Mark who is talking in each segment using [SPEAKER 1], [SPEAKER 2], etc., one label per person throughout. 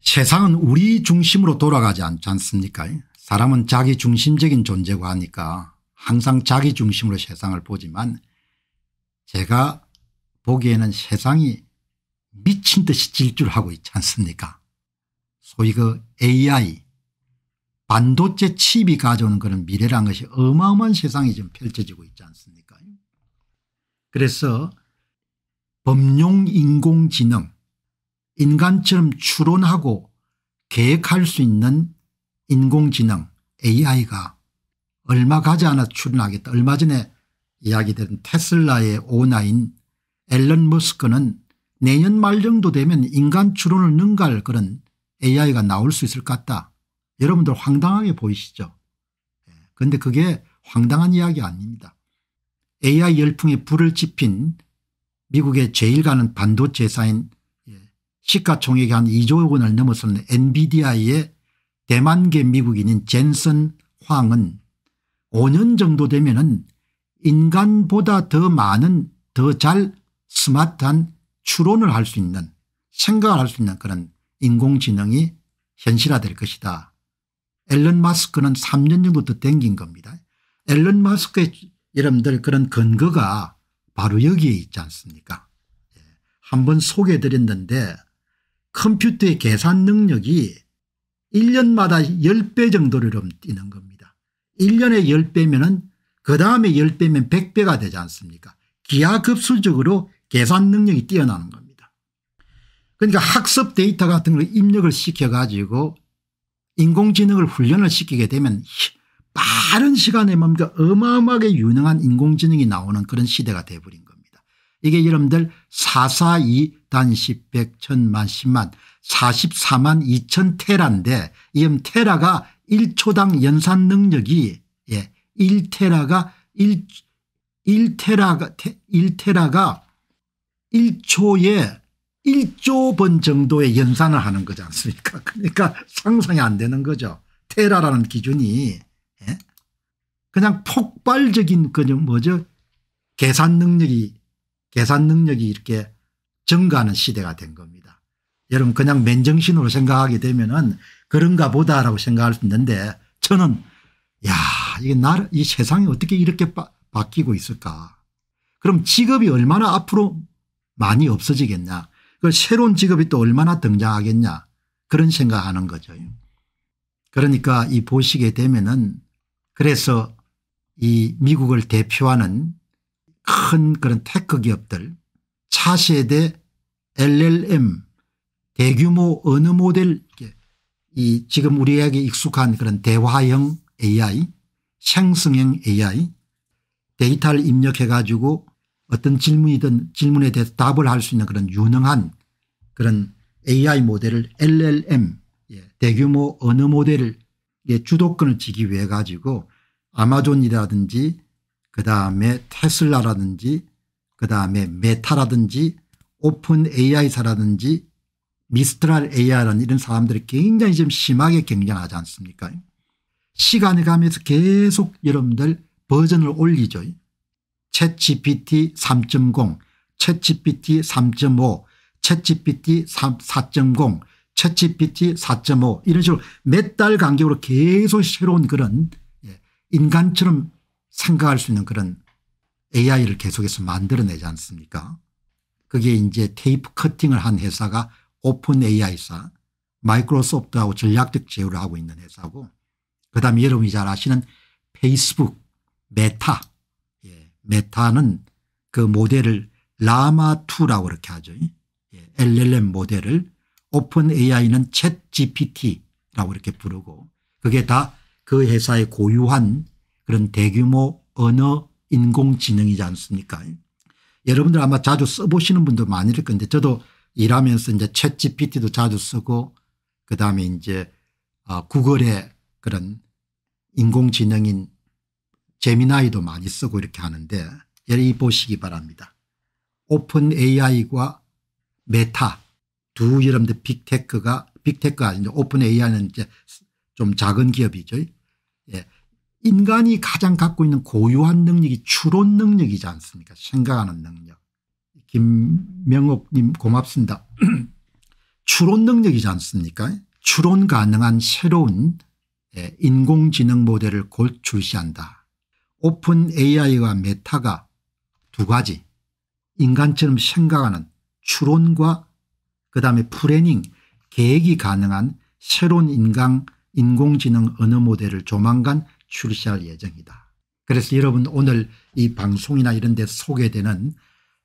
[SPEAKER 1] 세상은 우리 중심으로 돌아가지 않지 않습니까 사람은 자기 중심적인 존재고 하니까 항상 자기 중심으로 세상을 보지만 제가 보기에는 세상이 미친 듯이 질주하고 있지 않습니까 소위 그 AI 반도체 칩이 가져오는 그런 미래란 것이 어마어마한 세상이 지금 펼쳐지고 있지 않습니까 그래서 범용 인공지능 인간처럼 추론하고 계획할 수 있는 인공지능 AI가 얼마 가지 않아 출연하겠다. 얼마 전에 이야기된 테슬라의 오나인 앨런 머스크는 내년 말 정도 되면 인간 추론을 능가할 그런 AI가 나올 수 있을 것 같다. 여러분들 황당하게 보이시죠? 그런데 예. 그게 황당한 이야기 아닙니다. AI 열풍에 불을 지핀 미국의 제일 가는 반도체사인 시가총액이 한 2조 원을 넘어었는 엔비디아의 대만계 미국인인 젠슨 황은 5년 정도 되면 은 인간보다 더 많은 더 잘 스마트한 추론을 할 수 있는 생각을 할 수 있는 그런 인공지능이 현실화될 것이다. 앨런 마스크는 3년 정도 더 땡긴 겁니다. 앨런 마스크의 여러분들 그런 근거가 바로 여기에 있지 않습니까 예, 한번 소개해 드렸는데 컴퓨터의 계산 능력이 1년마다 10배 정도를 뛰는 겁니다. 1년에 10배면 은그 다음에 10배면 100배가 되지 않습니까 기하급수적으로 계산 능력이 뛰어나는 겁니다. 그러니까 학습 데이터 같은 걸 입력을 시켜가지고 인공지능을 훈련을 시키게 되면 빠른 시간에 뭡니까 어마어마하게 유능한 인공지능이 나오는 그런 시대가 돼버린 겁니다. 이게 여러분들 442 단십 100 천만 10만 44만 2천 테라인데 이음 테라가 1초당 연산 능력이 예, 1테라가 1, 1테라가 1테라가 1초에 1조 번 정도의 연산을 하는 거지 않습니까 그러니까 상상이 안 되는 거죠 테라라는 기준이 예? 그냥 폭발적인 그냥 뭐죠 계산 능력이 계산 능력이 이렇게 증가하는 시대가 된 겁니다. 여러분 그냥 맨정신으로 생각하게 되면 은 그런가 보다라고 생각할 수 있는데 저는 야 이게 나라 이 세상이 어떻게 이렇게 바, 바뀌고 있을까 그럼 직업이 얼마나 앞으로 많이 없어지겠냐 그 새로운 직업이 또 얼마나 등장하겠냐 그런 생각하는 거죠. 그러니까 이 보시게 되면은 그래서 이 미국을 대표하는 큰 그런 테크 기업들 차세대 llm 대규모 언어 모델 이 지금 우리에게 익숙한 그런 대화형 ai 생성형 ai 데이터를 입력해 가지고 어떤 질문이든 질문에 대해서 답을 할 수 있는 그런 유능한 그런 AI 모델을 LLM 예, 대규모 언어 모델을 예, 주도권을 지기 위해 가지고 아마존이라든지 그다음에 테슬라라든지 그다음에 메타라든지 오픈 AI사라든지 미스트랄 AI라는 이런 사람들이 굉장히 지금 심하게 경쟁하지 않습니까 시간이 가면서 계속 여러분들 버전을 올리죠. 챗GPT 3.0, 챗GPT 3.5, 챗GPT 4.0, 챗GPT 4.5 이런 식으로 몇 달 간격으로 계속 새로운 그런 예, 인간처럼 생각할 수 있는 그런 AI를 계속해서 만들어내지 않습니까 그게 이제 테이프 커팅을 한 회사가 오픈 AI사 마이크로소프트하고 전략적 제휴를 하고 있는 회사고 그다음에 여러분이 잘 아시는 페이스북 메타 예. 메타는 그 모델을 라마2라고 그렇게 하죠. 예. LLM 모델을 오픈 AI는 챗 GPT라고 이렇게 부르고 그게 다 그 회사의 고유한 그런 대규모 언어 인공지능이지 않습니까 여러분들 아마 자주 써보시는 분들 많을 건데 저도 일하면서 이제 챗 GPT도 자주 쓰고 그다음에 이제 어, 구글의 그런 인공지능인 제미나이도 많이 쓰고 이렇게 하는데 여기 보시기 바랍니다. 오픈 AI과 메타 두 여러분들 빅테크가 빅테크가 아닌데 오픈 AI는 이제 좀 작은 기업이죠. 예. 인간이 가장 갖고 있는 고유한 능력이 추론 능력이지 않습니까 생각하는 능력. 김명옥님 고맙습니다. 추론 능력이지 않습니까 추론 가능한 새로운 예, 인공지능 모델을 곧 출시한다. 오픈 AI와 메타가 두 가지 인간처럼 생각하는 추론과 그다음에 플래닝 계획이 가능한 새로운 인간 인공지능 언어 모델을 조만간 출시할 예정이다. 그래서 여러분 오늘 이 방송이나 이런 데 소개되는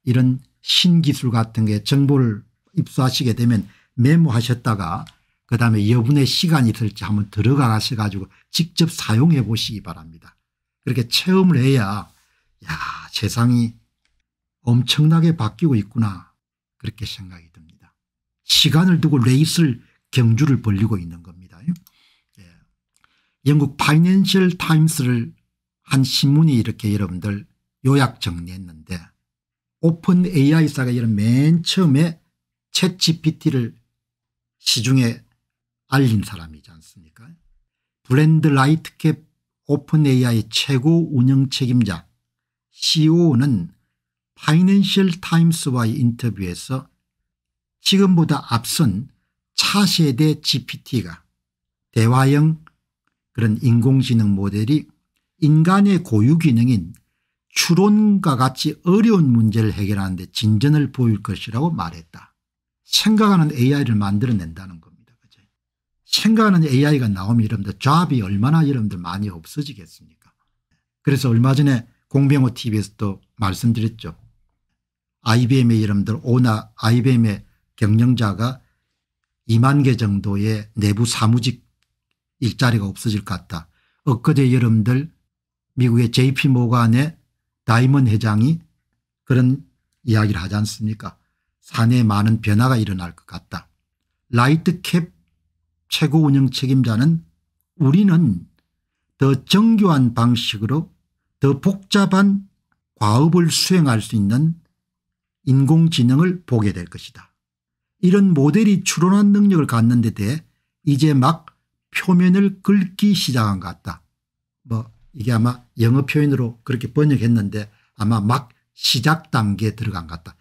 [SPEAKER 1] 이런 신기술 같은 게 정보를 입수하시게 되면 메모하셨다가 그다음에 여분의 시간이 있을지 한번 들어가 셔 가지고 직접 사용해 보시기 바랍니다. 그렇게 체험을 해야 야 세상이 엄청나게 바뀌고 있구나 그렇게 생각이 듭니다. 시간을 두고 레이스를 경주를 벌리고 있는 겁니다. 영국 파이낸셜 타임스를 한 신문이 이렇게 여러분들 요약 정리했는데 오픈 AI사가 이런 맨 처음에 챗 GPT를 시중에 알린 사람이지 않습니까 브랜드 라이트캡 오픈 AI 최고 운영 책임자 CEO는 파이낸셜 타임스와의 인터뷰에서 지금보다 앞선 차세대 GPT가 대화형 그런 인공지능 모델이 인간의 고유 기능인 추론과 같이 어려운 문제를 해결하는 데 진전을 보일 것이라고 말했다. 생각하는 AI를 만들어낸다는 겁니다. 그죠? 생각하는 AI가 나오면 여러분들 잡이 얼마나 여러분들 많이 없어지겠습니까 그래서 얼마 전에 공병호 TV에서도 말씀드렸죠. IBM의 여러분들 오나 IBM의 경영자가 2만 개 정도의 내부 사무직 일자리가 없어질 것 같다. 엊그제 여름들 미국의 JP 모간의 다이먼 회장이 그런 이야기를 하지 않습니까 사내에 많은 변화가 일어날 것 같다. 라이트캡 최고 운영 책임자는 우리는 더 정교한 방식으로 더 복잡한 과업을 수행할 수 있는 인공지능을 보게 될 것이다. 이런 모델이 추론한 능력을 갖는 데 대해 이제 막 표면을 긁기 시작한 것 같다. 뭐 이게 아마 영어 표현으로 그렇게 번역했는데 아마 막 시작 단계에 들어간 것 같다.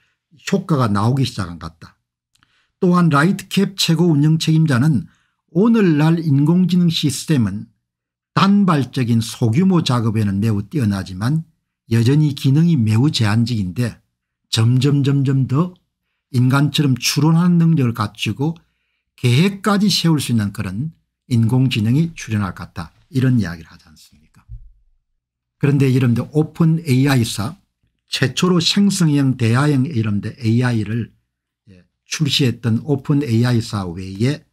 [SPEAKER 1] 효과가 나오기 시작한 것 같다. 또한 라이트캡 최고 운영 책임자는 오늘날 인공지능 시스템은 단발적인 소규모 작업에는 매우 뛰어나지만 여전히 기능이 매우 제한적인데 점점 점점 더 인간처럼 추론하는 능력을 갖추고 계획까지 세울 수 있는 그런 인공지능이 출현할 것 같다. 이런 이야기를 하지 않습니까 그런데 이른데 오픈 AI사 최초로 생성형 대화형 이른데 AI를 예, 출시했던 오픈 AI사 외에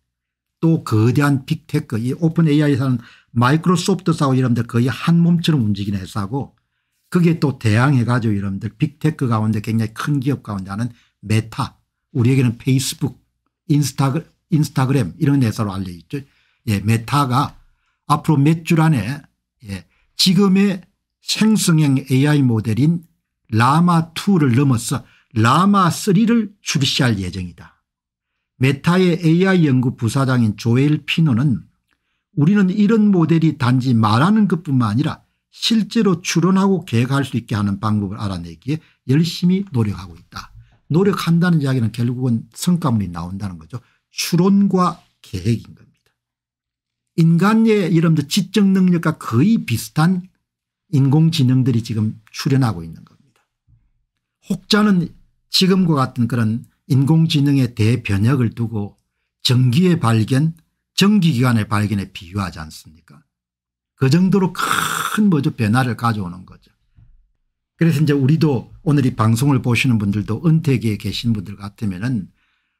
[SPEAKER 1] 또 거대한 빅테크 이 오픈 AI사는 마이크로소프트사와 이런데 거의 한 몸처럼 움직이는 회사고 그게 또 대항해 가지고 이런들 빅테크 가운데 굉장히 큰 기업 가운데 하는 메타 우리에게는 페이스북 인스타그램 이런 회사로 알려있죠. 예, 메타가 앞으로 몇 주 안에 예, 지금의 생성형 AI 모델인 라마2를 넘어서 라마3를 출시할 예정이다. 메타의 AI 연구 부사장인 조엘 피노는 우리는 이런 모델이 단지 말하는 것뿐만 아니라 실제로 추론하고 계획할 수 있게 하는 방법을 알아내기에 열심히 노력하고 있다. 노력한다는 이야기는 결국은 성과물이 나온다는 거죠. 추론과 계획인 겁니다. 인간의 이름도 지적 능력과 거의 비슷한 인공지능들이 지금 출현하고 있는 겁니다. 혹자는 지금과 같은 그런 인공지능의 대변혁을 두고 전기의 발견 전기기관의 발견에 비유하지 않습니까 그 정도로 큰 뭐죠 변화를 가져오는 거죠. 그래서 이제 우리도 오늘 이 방송을 보시는 분들도 은퇴기에 계신 분들 같으면 은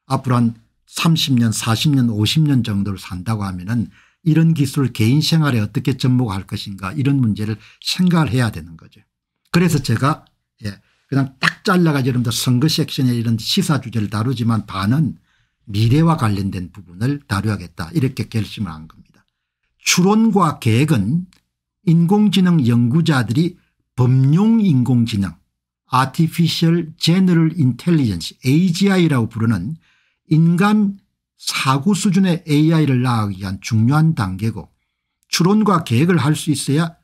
[SPEAKER 1] 앞으로 한 30년 40년 50년 정도를 산다고 하면 은 이런 기술을 개인 생활에 어떻게 접목할 것인가 이런 문제를 생각을 해야 되는 거죠. 그래서 제가 예, 그냥 딱 잘라가지고 여러분들 선거 섹션에 이런 시사 주제를 다루지만 반은 미래와 관련된 부분을 다루야겠다 이렇게 결심을 한 겁니다. 추론과 계획은 인공지능 연구자들이 범용 인공지능 Artificial General Intelligence AGI라고 부르는 인간 사고 수준의 AI를 낳아가기 위한 중요한 단계고 추론과 계획을 할 수 있어야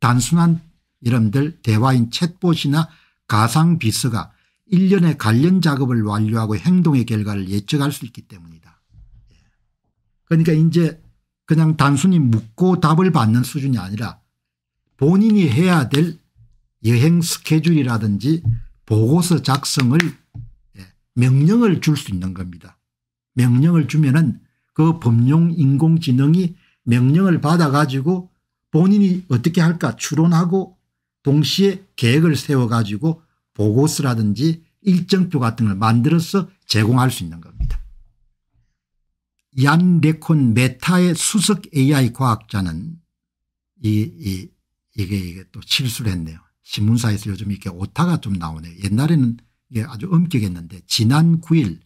[SPEAKER 1] 단순한 여러분들 대화인 챗봇이나 가상 비서가 1년의 관련 작업을 완료하고 행동의 결과를 예측할 수 있기 때문이다. 그러니까 이제 그냥 단순히 묻고 답을 받는 수준이 아니라 본인이 해야 될 여행 스케줄이라든지 보고서 작성을 예, 명령을 줄 수 있는 겁니다. 명령을 주면은 그 범용 인공지능이 명령을 받아가지고 본인이 어떻게 할까 추론하고 동시에 계획을 세워가지고 보고서라든지 일정표 같은 걸 만들어서 제공할 수 있는 겁니다. 얀 레콘 메타의 수석 AI 과학자는 이, 이, 이게, 이게 또 실수를 했네요. 신문사에서 요즘 이렇게 오타가 좀 나오네요. 옛날에는 이게 아주 엄격했는데 지난 9일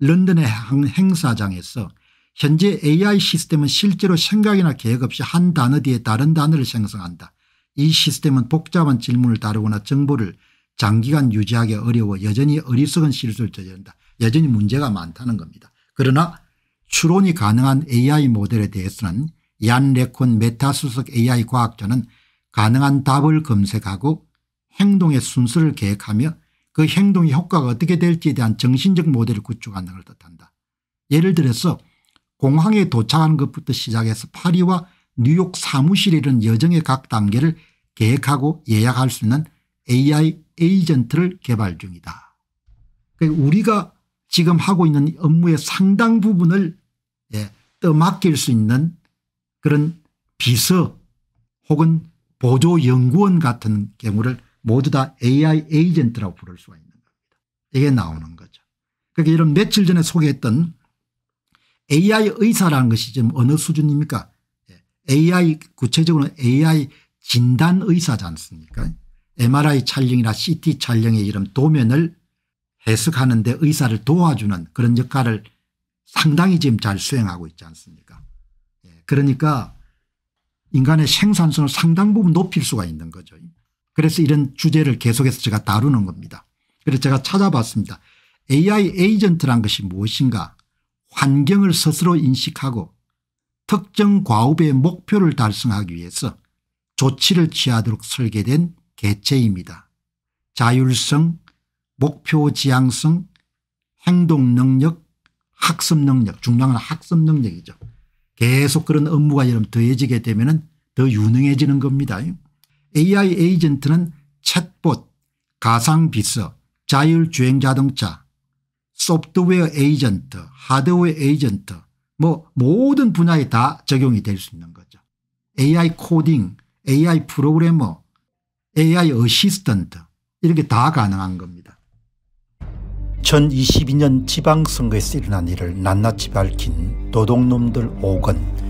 [SPEAKER 1] 런던의 한 행사장에서 현재 AI 시스템은 실제로 생각이나 계획 없이 한 단어 뒤에 다른 단어를 생성한다. 이 시스템은 복잡한 질문을 다루거나 정보를 장기간 유지하기 어려워 여전히 어리석은 실수를 저지른다. 여전히 문제가 많다는 겁니다. 그러나 추론이 가능한 AI 모델에 대해서는 얀 레콘 메타 수석 AI 과학자는 가능한 답을 검색하고 행동의 순서를 계획하며 그 행동의 효과가 어떻게 될지에 대한 정신적 모델을 구축하는 걸 뜻한다. 예를 들어서 공항에 도착한 것부터 시작해서 파리와 뉴욕 사무실에 이른 여정의 각 단계를 계획하고 예약할 수 있는 AI 에이전트를 개발 중이다. 그러니까 우리가 지금 하고 있는 업무의 상당 부분을 예, 떠맡길 수 있는 그런 비서 혹은 보조연구원 같은 경우를 모두 다 AI 에이전트라고 부를 수가 있는 겁니다. 이게 나오는 거죠. 그러니까 이런 며칠 전에 소개했던 AI 의사라는 것이 지금 어느 수준입니까 예, AI 구체적으로는 AI 진단 의사지 않습니까 MRI 촬영이나 CT 촬영의 이런 도면을 해석하는 데 의사를 도와주는 그런 역할을 상당히 지금 잘 수행하고 있지 않습니까 예, 그러니까 인간의 생산성을 상당 부분 높일 수가 있는 거죠. 그래서 이런 주제를 계속해서 제가 다루는 겁니다. 그래서 제가 찾아봤습니다. AI 에이전트란 것이 무엇인가 환경을 스스로 인식하고 특정 과업의 목표를 달성하기 위해서 조치를 취하도록 설계된 개체입니다. 자율성, 목표지향성, 행동능력, 학습능력 중요한 건 학습능력이죠. 계속 그런 업무가 이런 더해지게 되면 더 유능해지는 겁니다. AI 에이전트는 챗봇, 가상비서, 자율주행자동차, 소프트웨어 에이전트, 하드웨어 에이전트 뭐 모든 분야에 다 적용이 될 수 있는 거죠. AI 코딩, AI 프로그래머, AI 어시스턴트 이렇게 다 가능한 겁니다. 2022년 지방선거에서 일어난 일을 낱낱이 밝힌 도둑놈들 5권